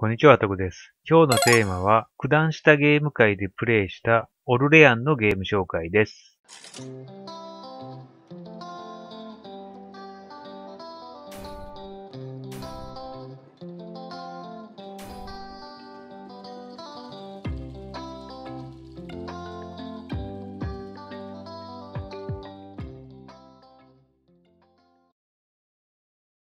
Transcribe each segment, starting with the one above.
こんにちは、あとくです。今日のテーマは、九段下ゲーム界でプレイしたオルレアンのゲーム紹介です。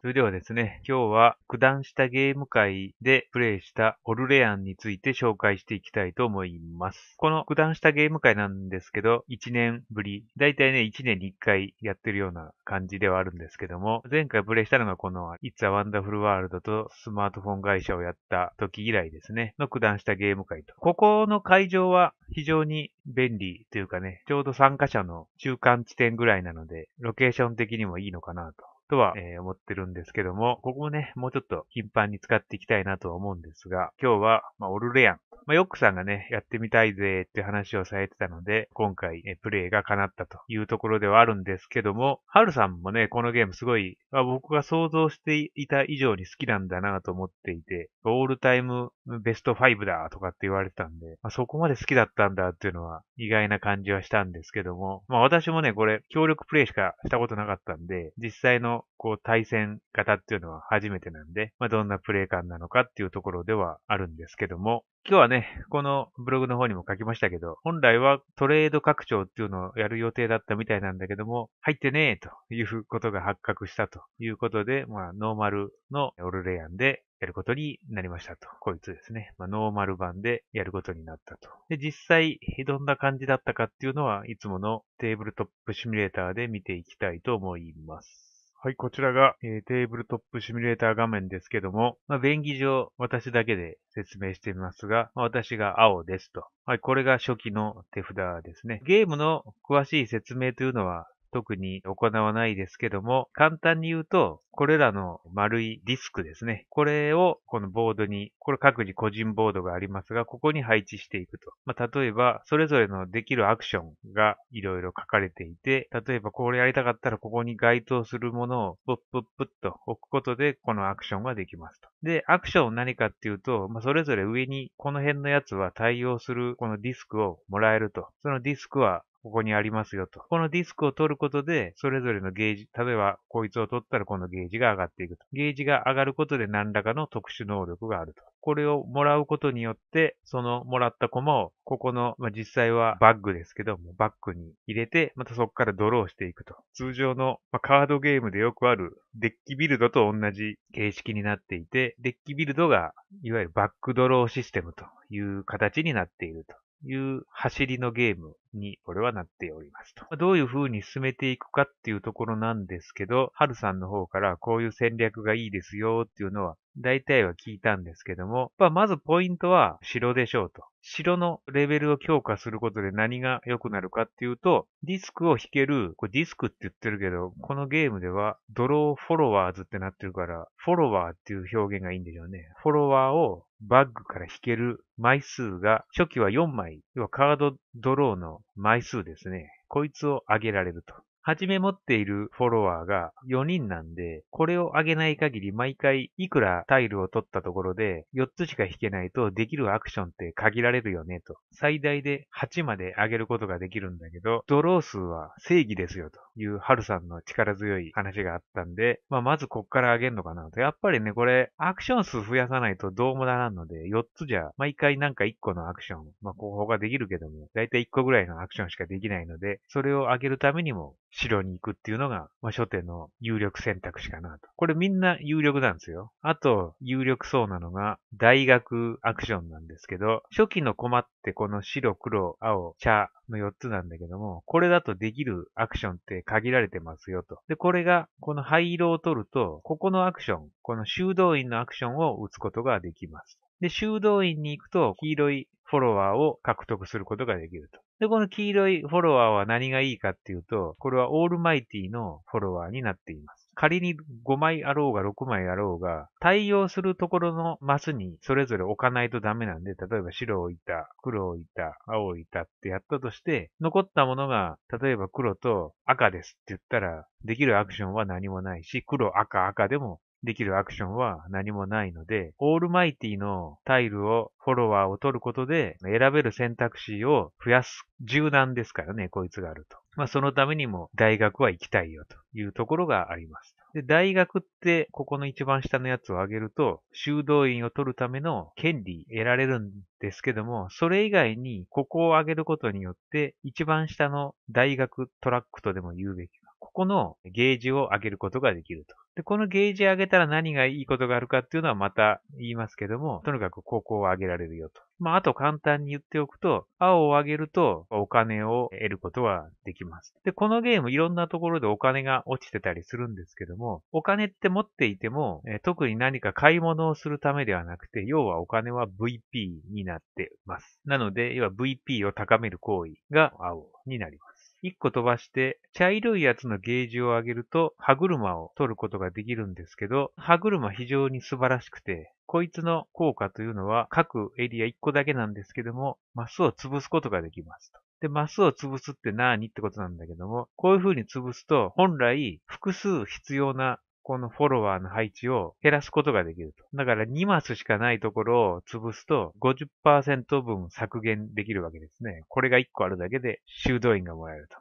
それではですね、今日は九段下ゲーム会でプレイしたオルレアンについて紹介していきたいと思います。この九段下ゲーム会なんですけど、1年ぶり、だいたいね、1年に1回やってるような感じではあるんですけども、前回プレイしたのがこの It's a Wonderful World とスマートフォン会社をやった時以来ですね、の九段下ゲーム会と。ここの会場は非常に便利というかね、ちょうど参加者の中間地点ぐらいなので、ロケーション的にもいいのかなととは、え思ってるんですけども、ここもね、もうちょっと頻繁に使っていきたいなとは思うんですが、今日は、まあ、オルレアンまあ、ヨックさんがね、やってみたいぜって話をされてたので、今回、ね、プレイが叶ったというところではあるんですけども、ハルさんもね、このゲームすごい、まあ、僕が想像していた以上に好きなんだなと思っていて、オールタイムベスト5だとかって言われてたんで、まあ、そこまで好きだったんだっていうのは意外な感じはしたんですけども、まあ私もね、これ協力プレイしかしたことなかったんで、実際のこう対戦型っていうのは初めてなんで、まあ、どんなプレイ感なのかっていうところではあるんですけども、今日はね、このブログの方にも書きましたけど、本来はトレード拡張っていうのをやる予定だったみたいなんだけども、入ってねえということが発覚したということで、まあ、ノーマルのオルレアンでやることになりましたと。こいつですね。まあ、ノーマル版でやることになったと。で、実際、どんな感じだったかっていうのは、いつものテーブルトップシミュレーターで見ていきたいと思います。はい、こちらが、えー、テーブルトップシミュレーター画面ですけども、まあ、便宜上私だけで説明してみますが、まあ、私が青ですと。はい、これが初期の手札ですね。ゲームの詳しい説明というのは特に行わないですけども、簡単に言うと、これらの丸いディスクですね。これをこのボードに、これ各自個人ボードがありますが、ここに配置していくと。まあ、例えば、それぞれのできるアクションがいろいろ書かれていて、例えばこれやりたかったらここに該当するものをプップップッと置くことで、このアクションができますと。で、アクション何かっていうと、まあ、それぞれ上にこの辺のやつは対応するこのディスクをもらえると。そのディスクはここにありますよと。このディスクを取ることで、それぞれのゲージ、例えばこいつを取ったらこのゲージが上がっていくと。ゲージが上がることで何らかの特殊能力があると。これをもらうことによって、そのもらったコマを、ここの、まあ、実際はバッグですけども、バッグに入れて、またそこからドローしていくと。通常の、まあ、カードゲームでよくあるデッキビルドと同じ形式になっていて、デッキビルドが、いわゆるバックドローシステムという形になっていると。いう走りのゲームにこれはなっておりますと。どういう風に進めていくかっていうところなんですけど、はるさんの方からこういう戦略がいいですよっていうのは大体は聞いたんですけども、まあ、まずポイントは城でしょうと。城のレベルを強化することで何が良くなるかっていうと、ディスクを引ける、これディスクって言ってるけど、このゲームではドローフォロワーズってなってるから、フォロワーっていう表現がいいんでしょうね。フォロワーをバッグから引ける枚数が、初期は4枚、要はカードドローの枚数ですね。こいつを上げられると。初め持っているフォロワーが4人なんで、これを上げない限り毎回いくらタイルを取ったところで4つしか引けないとできるアクションって限られるよねと。最大で8まで上げることができるんだけど、ドロー数は正義ですよというハルさんの力強い話があったんで、まあ、まずこっから上げんのかなと。やっぱりね、これアクション数増やさないとどうもならんので、4つじゃ毎回なんか1個のアクション、まあ、候補ができるけども、だいたい1個ぐらいのアクションしかできないので、それを上げるためにも資料に行くっていうのが、まあ、初の有力選択肢かなと。これみんな有力なんですよ。あと、有力そうなのが、大学アクションなんですけど、初期の困ってこの白、黒、青、茶の4つなんだけども、これだとできるアクションって限られてますよと。で、これが、この灰色を取ると、ここのアクション、この修道院のアクションを打つことができます。で、修道院に行くと、黄色いフォロワーを獲得することができると。で、この黄色いフォロワーは何がいいかっていうと、これはオールマイティのフォロワーになっています。仮に5枚あろうが6枚あろうが、対応するところのマスにそれぞれ置かないとダメなんで、例えば白をいた、黒をいた、青をいたってやったとして、残ったものが、例えば黒と赤ですって言ったら、できるアクションは何もないし、黒、赤、赤でもできるアクションは何もないので、オールマイティのタイルを、フォロワーを取ることで、選べる選択肢を増やす柔軟ですからね、こいつがあると。まあ、そのためにも大学は行きたいよというところがあります。で、大学って、ここの一番下のやつを上げると、修道院を取るための権利得られるんですけども、それ以外に、ここを上げることによって、一番下の大学トラックとでも言うべきこのゲージを上げることができると。で、このゲージ上げたら何がいいことがあるかっていうのはまた言いますけども、とにかくここを上げられるよと。まあ、あと簡単に言っておくと、青を上げるとお金を得ることはできます。で、このゲームいろんなところでお金が落ちてたりするんですけども、お金って持っていても、え特に何か買い物をするためではなくて、要はお金は VP になってます。なので、要は VP を高める行為が青になります。一個飛ばして、茶色いやつのゲージを上げると、歯車を取ることができるんですけど、歯車非常に素晴らしくて、こいつの効果というのは各エリア一個だけなんですけども、マスを潰すことができますと。で、マスを潰すって何ってことなんだけども、こういう風に潰すと、本来複数必要なこのフォロワーの配置を減らすことができると。だから2マスしかないところを潰すと50%分削減できるわけですね。これが1個あるだけで修道院がもらえると。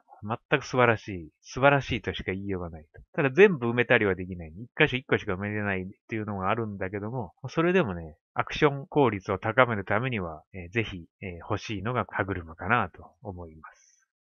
全く素晴らしい。素晴らしいとしか言いようがないと。ただ全部埋めたりはできない。一箇所一個しか埋めれないっていうのがあるんだけども、それでもね、アクション効率を高めるためには、えー、ぜひ、えー、欲しいのが歯車かなと思います。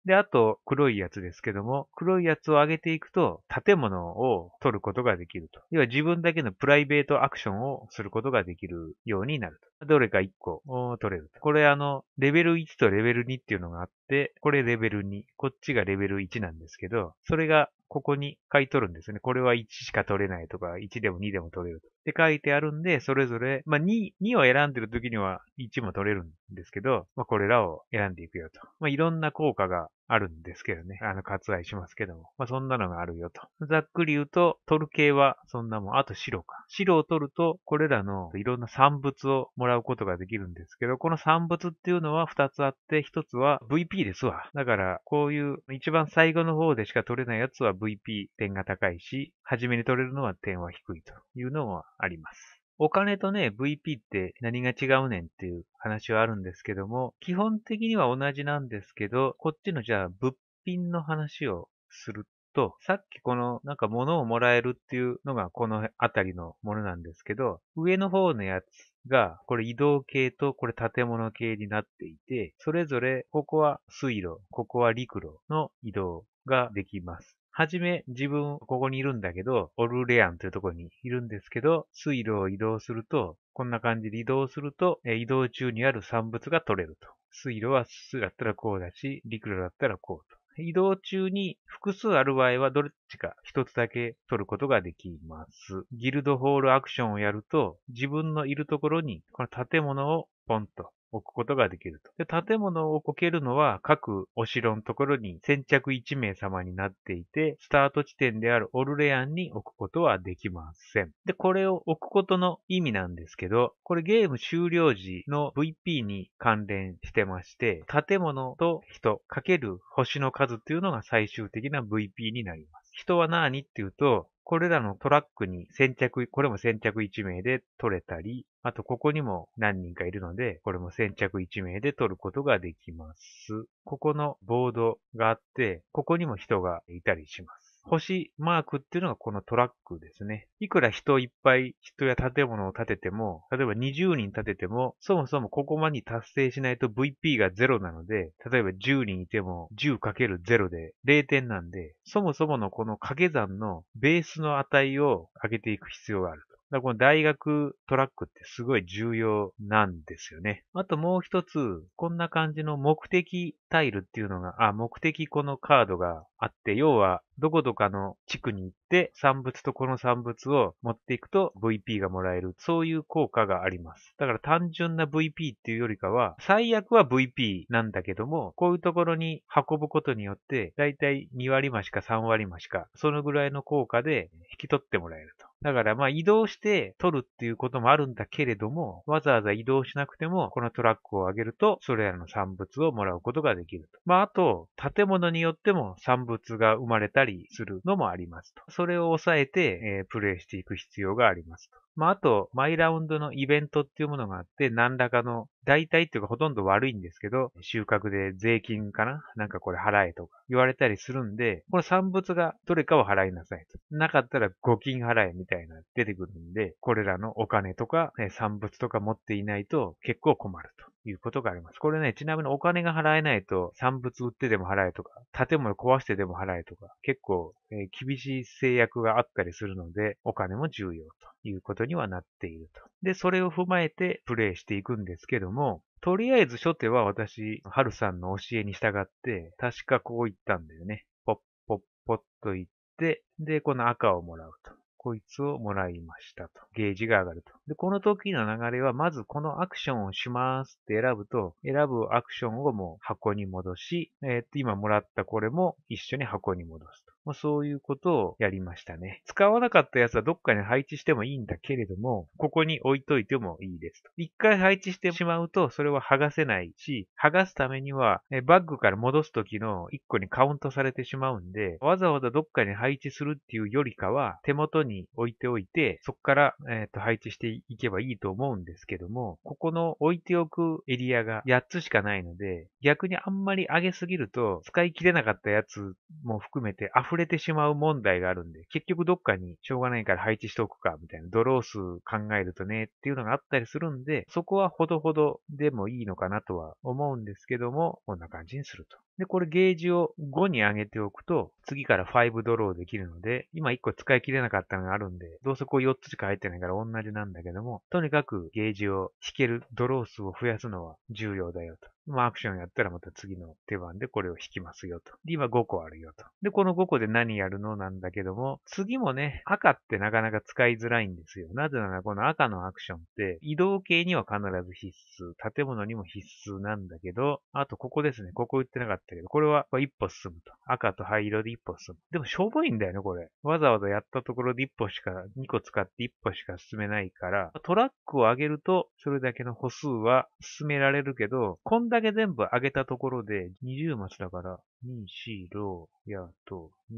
で、あと、黒いやつですけども、黒いやつを上げていくと、建物を取ることができると。要は自分だけのプライベートアクションをすることができるようになると。どれか1個を取れると。これあの、レベル1とレベル2っていうのがあって、これレベル2、こっちがレベル1なんですけど、それがここに書い取るんですね。これは1しか取れないとか、1でも2でも取れると。って書いてあるんで、それぞれ、まあ2、2を選んでる時には1も取れるんですけど、まあこれらを選んでいくよと。まあいろんな効果があるんですけどね。あの、割愛しますけども。まあ、そんなのがあるよと。ざっくり言うと、取る系はそんなもん。あと白か。白を取ると、これらのいろんな産物をもらうことができるんですけど、この産物っていうのは2つあって、1つは VP ですわ。だから、こういう一番最後の方でしか取れないやつは VP 点が高いし、初めに取れるのは点は低いというのもあります。お金とね、VP って何が違うねんっていう話はあるんですけども、基本的には同じなんですけど、こっちのじゃあ物品の話をすると、さっきこのなんか物をもらえるっていうのがこの辺りのものなんですけど、上の方のやつが、これ移動系とこれ建物系になっていて、それぞれここは水路、ここは陸路の移動ができます。はじめ自分ここにいるんだけど、オルレアンというところにいるんですけど、水路を移動すると、こんな感じで移動すると、移動中にある産物が取れると。水路は数だったらこうだし、陸路だったらこうと。移動中に複数ある場合はどっちか一つだけ取ることができます。ギルドホールアクションをやると自分のいるところにこの建物をポンと置くことができると。で、建物を置けるのは各お城のところに先着1名様になっていて、スタート地点であるオルレアンに置くことはできません。で、これを置くことの意味なんですけど、これゲーム終了時の VP に関連してまして、建物と人×星の数っていうのが最終的な VP になります。人は何っていうと、これらのトラックに先着、これも先着1名で取れたり、あとここにも何人かいるので、これも先着1名で取ることができます。ここのボードがあって、ここにも人がいたりします。星マークっていうのがこのトラックですね。いくら人いっぱい、人や建物を建てても、例えば20人建てても、そもそもここまで達成しないと VP が0なので、例えば10人いても 10×0 で0点なんで、そもそものこの掛け算のベースの値を上げていく必要があると。だこの大学トラックってすごい重要なんですよね。あともう一つ、こんな感じの目的タイルっていうのが、あ、目的このカードがあって、要は、どこどかの地区に行って、産物とこの産物を持っていくと VP がもらえる。そういう効果があります。だから単純な VP っていうよりかは、最悪は VP なんだけども、こういうところに運ぶことによって、だいたい2割増しか3割増しか、そのぐらいの効果で引き取ってもらえると。だからまあ移動して取るっていうこともあるんだけれども、わざわざ移動しなくても、このトラックを上げると、それらの産物をもらうことができると。まああと、建物によっても産物が生まれたりするのもありますと。それを抑えて、えー、プレイしていく必要がありますと。まあ、あと、マイラウンドのイベントっていうものがあって、何らかの、大体っていうかほとんど悪いんですけど、収穫で税金かななんかこれ払えとか言われたりするんで、この産物がどれかを払いなさいと。なかったら5金払えみたいな出てくるんで、これらのお金とか、産物とか持っていないと結構困ると。いうことがあります。これね、ちなみにお金が払えないと、産物売ってでも払えとか、建物壊してでも払えとか、結構、えー、厳しい制約があったりするので、お金も重要と。いうことにはなっていると。で、それを踏まえてプレイしていくんですけども、とりあえず初手は私、ハルさんの教えに従って、確かこう言ったんだよね。ポッポッポッと言って、で、この赤をもらうと。こいつをもらいましたと。ゲージが上がると。で、この時の流れは、まずこのアクションをしますって選ぶと、選ぶアクションをもう箱に戻し、えー、っと、今もらったこれも一緒に箱に戻すと。まあ、そういうことをやりましたね。使わなかったやつはどっかに配置してもいいんだけれども、ここに置いといてもいいですと。一回配置してしまうと、それは剥がせないし、剥がすためには、バッグから戻す時の1個にカウントされてしまうんで、わざわざどっかに配置するっていうよりかは、手元に置いておいて、そこから、えー、と配置していけばいいと思うんですけども、ここの置いておくエリアが8つしかないので、逆にあんまり上げすぎると、使い切れなかったやつも含めて溢触れてしまう問題があるんで、結局どっかにしょうがないから配置しておくか、みたいな、ドロー数考えるとね、っていうのがあったりするんで、そこはほどほどでもいいのかなとは思うんですけども、こんな感じにすると。で、これゲージを5に上げておくと、次から5ドローできるので、今1個使い切れなかったのがあるんで、どうせこう4つしか入ってないから同じなんだけども、とにかくゲージを引けるドロー数を増やすのは重要だよと。まあアクションやったらまた次の手番でこれを引きますよと。で、今5個あるよと。で、この5個で何やるのなんだけども、次もね、赤ってなかなか使いづらいんですよ。なぜならこの赤のアクションって移動系には必ず必須、建物にも必須なんだけど、あとここですね、ここ言ってなかったったけど、これは一歩進むと。赤と灰色で一歩進む。でもしょぼいんだよね、これ。わざわざやったところで一歩しか、二個使って一歩しか進めないから、トラックを上げると、それだけの歩数は進められるけど、こんだけ全部上げたところで、20マスだから、2、4、ロやと、2、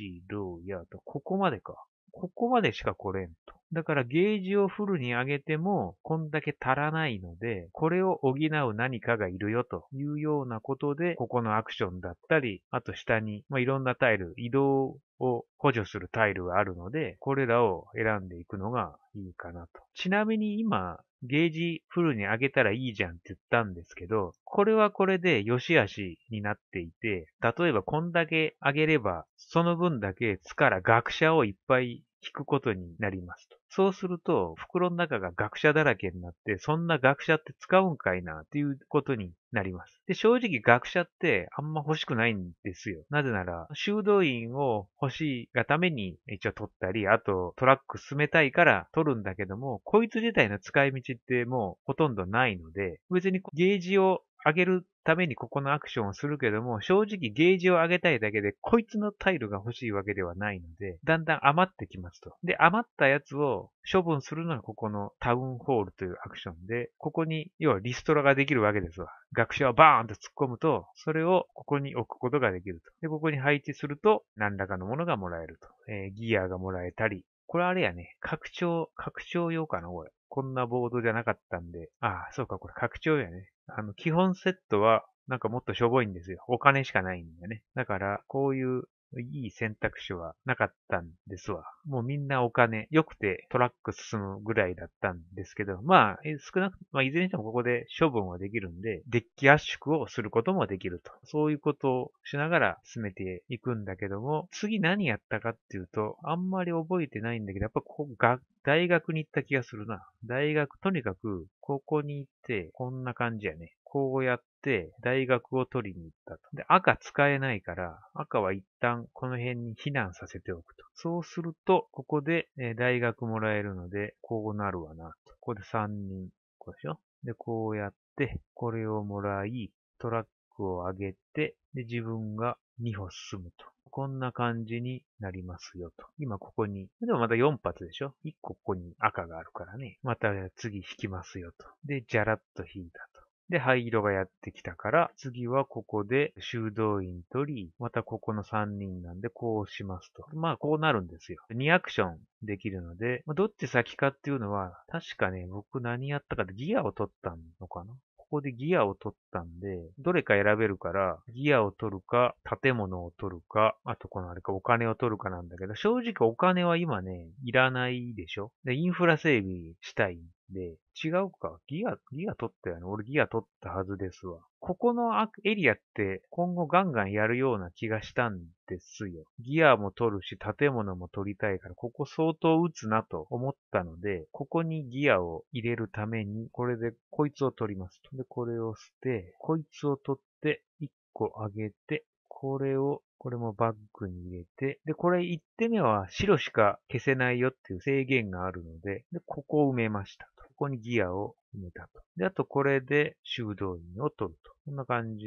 4、ロやと、ここまでか。ここまでしか来れんと。だからゲージをフルに上げても、こんだけ足らないので、これを補う何かがいるよというようなことで、ここのアクションだったり、あと下に、まあ、いろんなタイル、移動を補助するタイルがあるので、これらを選んでいくのがいいかなと。ちなみに今、ゲージフルに上げたらいいじゃんって言ったんですけど、これはこれで良し悪しになっていて、例えばこんだけ上げれば、その分だけ巣から学者をいっぱい引くことになりますと。そうすると、袋の中が学者だらけになって、そんな学者って使うんかいな、っていうことになります。で、正直学者ってあんま欲しくないんですよ。なぜなら、修道院を欲しいがために一応取ったり、あとトラック進めたいから取るんだけども、こいつ自体の使い道ってもうほとんどないので、別にゲージを上げるためにここのアクションをするけども、正直ゲージを上げたいだけで、こいつのタイルが欲しいわけではないので、だんだん余ってきますと。で、余ったやつを処分するのがここのタウンホールというアクションで、ここに、要はリストラができるわけですわ。学者をバーンと突っ込むと、それをここに置くことができると。で、ここに配置すると、何らかのものがもらえると。えー、ギアがもらえたり、これあれやね、拡張、拡張用かな、これ。こんなボードじゃなかったんで。ああ、そうか、これ拡張やね。あの、基本セットは、なんかもっとしょぼいんですよ。お金しかないんだよね。だから、こういういい選択肢はなかったんですわ。もうみんなお金、良くてトラック進むぐらいだったんですけど、まあ、少なく、まあ、いずれにしてもここで処分はできるんで、デッキ圧縮をすることもできると。そういうことをしながら進めていくんだけども、次何やったかっていうと、あんまり覚えてないんだけど、やっぱここが、大学に行った気がするな。大学、とにかく、ここに行って、こんな感じやね。校をやって、大学を取りに行ったと。で、赤使えないから、赤は一旦この辺に避難させておくと。そうすると、ここで、え大学もらえるので、こうなるわなと。ここで3人、こうでしょで、こうやって、これをもらい、トラックを上げて、で、自分が2歩進むと。こんな感じになりますよと。今ここに、でもまた4発でしょ ?1 個ここに赤があるからね。また次引きますよと。で、じゃらっと引いた。で、灰色がやってきたから、次はここで修道院取り、またここの3人なんでこうしますと。まあ、こうなるんですよ。2アクションできるので、まあ、どっち先かっていうのは、確かね、僕何やったかてギアを取ったのかなここでギアを取ったんで、どれか選べるから、ギアを取るか、建物を取るか、あとこのあれか、お金を取るかなんだけど、正直お金は今ね、いらないでしょで、インフラ整備したいで、違うか。ギア、ギア取ったよね。俺ギア取ったはずですわ。ここのエリアって今後ガンガンやるような気がしたんですよ。ギアも取るし、建物も取りたいから、ここ相当打つなと思ったので、ここにギアを入れるために、これでこいつを取りますで、これを捨て、こいつを取って、1個上げて、これをこれもバッグに入れて、で、これ1手目は白しか消せないよっていう制限があるので、で、ここを埋めましたここにギアを埋めたと。で、あとこれで修道院を取ると。こんな感じ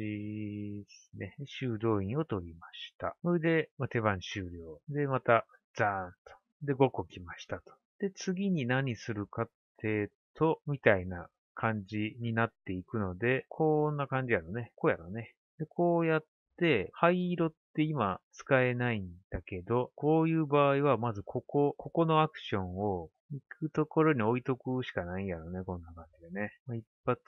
ですね。修道院を取りました。それで、まあ、手番終了。で、また、ザーンと。で、5個来ましたと。で、次に何するかってと、みたいな感じになっていくので、こんな感じやろね。こうやろね。で、こうやって、灰色って今使えないんだけど、こういう場合はまずここ、ここのアクションを行くところに置いとくしかないんやろね、こんな感じでね。まあ、一発、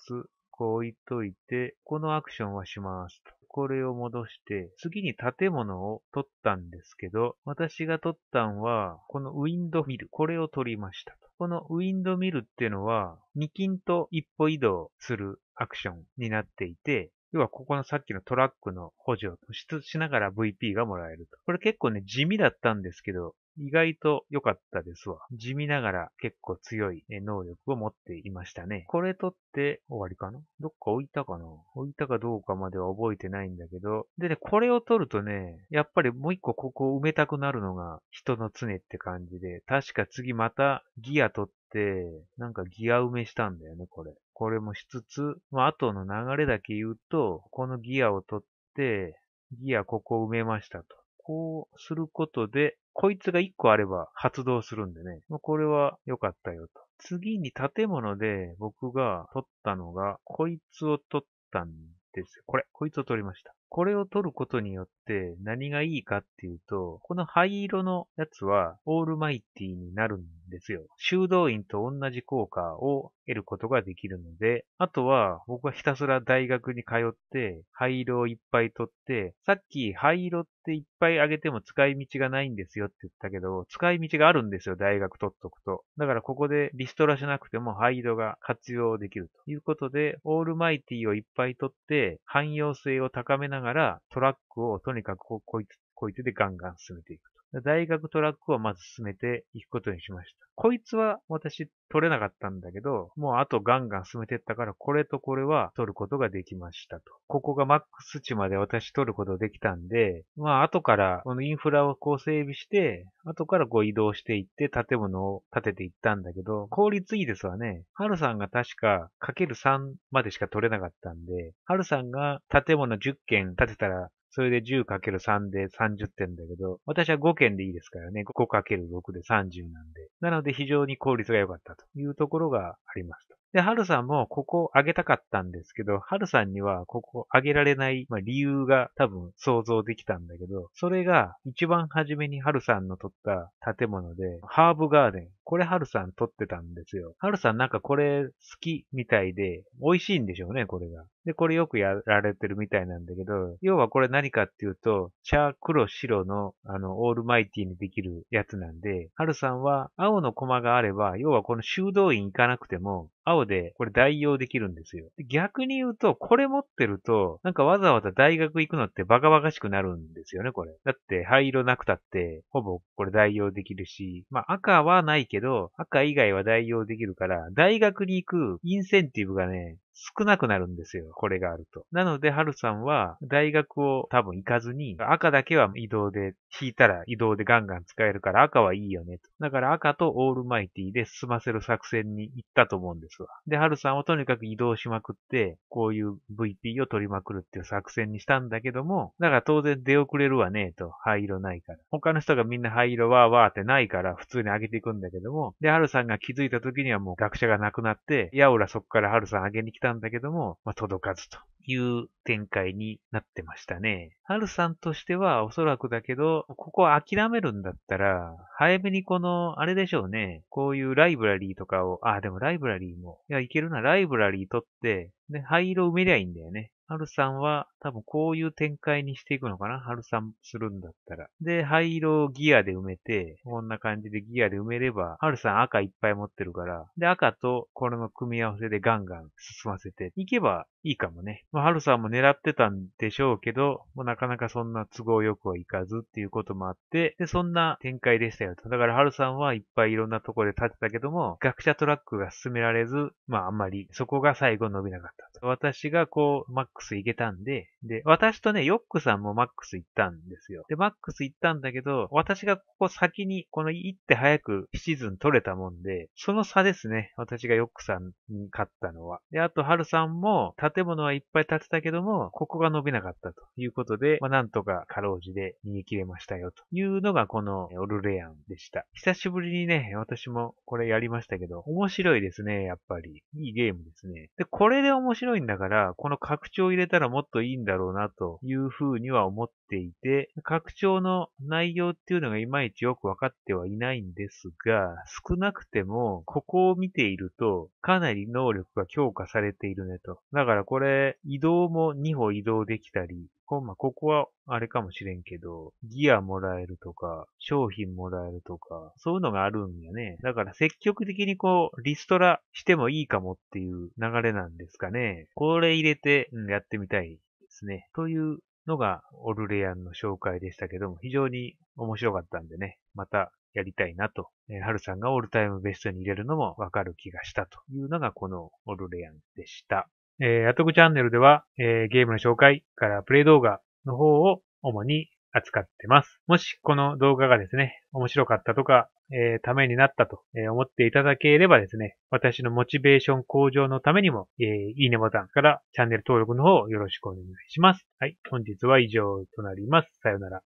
こう置いといて、このアクションはしますと。これを戻して、次に建物を取ったんですけど、私が取ったんは、このウィンドミル、これを取りましたと。このウィンドミルっていうのは、二金と一歩移動するアクションになっていて、要はここのさっきのトラックの補助をしながら VP がもらえると。これ結構ね、地味だったんですけど、意外と良かったですわ。地味ながら結構強い能力を持っていましたね。これ取って終わりかなどっか置いたかな置いたかどうかまでは覚えてないんだけど。でね、これを取るとね、やっぱりもう一個ここを埋めたくなるのが人の常って感じで、確か次またギア取って、なんかギア埋めしたんだよね、これ。これもしつつ、まあ、後の流れだけ言うと、このギアを取って、ギアここを埋めましたと。こうすることで、こいつが1個あれば発動するんでね、これは良かったよと。次に建物で僕が取ったのが、こいつを取ったんですよ。これ、こいつを取りました。これを取ることによって何がいいかっていうと、この灰色のやつはオールマイティになるんですよ。修道院と同じ効果を得ることができるので、あとは僕はひたすら大学に通って灰色をいっぱい取って、さっき灰色っていっぱいあげても使い道がないんですよって言ったけど、使い道があるんですよ、大学取っとくと。だからここでリストラしなくても灰色が活用できるということで、オールマイティをいっぱい取って汎用性を高めなながら、トラックをとにかくこいつ、こいつでガンガン進めていく大学トラックをまず進めていくことにしました。こいつは私取れなかったんだけど、もうあとガンガン進めていったから、これとこれは取ることができましたと。ここがマックス値まで私取ることできたんで、まあ後からこのインフラをこう整備して、後からこう移動していって建物を建てていったんだけど、効率いいですわね。ハルさんが確かかける3までしか取れなかったんで、ハルさんが建物10件建てたらそれで 10×3 で30点だけど、私は5件でいいですからね、5×6 で30なんで。なので非常に効率が良かったというところがありますと。で、ハルさんもここ上げたかったんですけど、ハルさんにはここ上げられない、理由が多分想像できたんだけど、それが一番初めにハルさんの取った建物で、ハーブガーデン、これハルさん撮ってたんですよ。ハルさんなんかこれ好きみたいで、美味しいんでしょうね、これが。で、これよくやられてるみたいなんだけど、要はこれ何かっていうと、茶、黒、白の、あの、オールマイティにできるやつなんで、ハルさんは青のコマがあれば、要はこの修道院行かなくても、青でこれ代用できるんですよ。逆に言うと、これ持ってると、なんかわざわざ大学行くのってバカバカしくなるんですよね、これ。だって、灰色なくたって、ほぼこれ代用できるし、まあ赤はないけど、けど、赤以外は代用できるから、大学に行くインセンティブがね、少なくなるんですよ。これがあると。なので、春さんは大学を多分行かずに、赤だけは移動で、引いたら移動でガンガン使えるから赤はいいよねと。だから赤とオールマイティで済ませる作戦に行ったと思うんですわ。で、春さんはとにかく移動しまくって、こういう VP を取りまくるっていう作戦にしたんだけども、だから当然出遅れるわねと。灰色ないから。他の人がみんな灰色わーわーってないから普通に上げていくんだけども、で、春さんが気づいた時にはもう学者がなくなって、やおらそっから春さん上げに来たたんだけども、まあ、届かずという展開になってましたね。ハルさんとしてはおそらくだけど、ここは諦めるんだったら、早めにこの、あれでしょうね。こういうライブラリーとかを、あ、でもライブラリーも、いや、いけるな、ライブラリー取って、で、灰色埋めりゃいいんだよね。ハルさんは多分こういう展開にしていくのかなハルさんするんだったら。で、灰色をギアで埋めて、こんな感じでギアで埋めれば、ハルさん赤いっぱい持ってるから、で、赤とこれの組み合わせでガンガン進ませていけばいいかもね。まあ、ハルさんも狙ってたんでしょうけど、もうなかなかそんな都合よくはいかずっていうこともあって、で、そんな展開でしたよと。だからハルさんはいっぱいいろんなところで立ってたけども、学者トラックが進められず、まああんまりそこが最後伸びなかったと。私がこう、クス行けたんで、で、私とね、ヨックさんもマックス行ったんですよ。で、マックス行ったんだけど、私がここ先に、この行って早くシチズン取れたもんで、その差ですね。私がヨックさんに勝ったのは。で、あと、ハルさんも、建物はいっぱい建てたけども、ここが伸びなかったということで、まあ、なんとかかろうじで逃げ切れましたよ、というのがこのオルレアンでした。久しぶりにね、私もこれやりましたけど、面白いですね、やっぱり。いいゲームですね。で、これで面白いんだから、この拡張を入れたらもっといいんだろうなというふうには思ってていて、拡張の内容っていうのがいまいちよくわかってはいないんですが、少なくても、ここを見ていると、かなり能力が強化されているねと。だからこれ、移動も2歩移動できたり、こまここはあれかもしれんけど、ギアもらえるとか、商品もらえるとか、そういうのがあるんやね。だから積極的にこう、リストラしてもいいかもっていう流れなんですかね。これ入れて、うん、やってみたいですね。というのがオルレアンの紹介でしたけども、非常に面白かったんでね、またやりたいなと、えー、ハルさんがオールタイムベストに入れるのもわかる気がしたというのがこのオルレアンでした。えー、アトグチャンネルでは、えー、ゲームの紹介からプレイ動画の方を主に扱ってます。もしこの動画がですね、面白かったとか、えー、ためになったと、えー、思っていただければですね、私のモチベーション向上のためにも、えー、いいねボタンからチャンネル登録の方よろしくお願いします。はい、本日は以上となります。さよなら。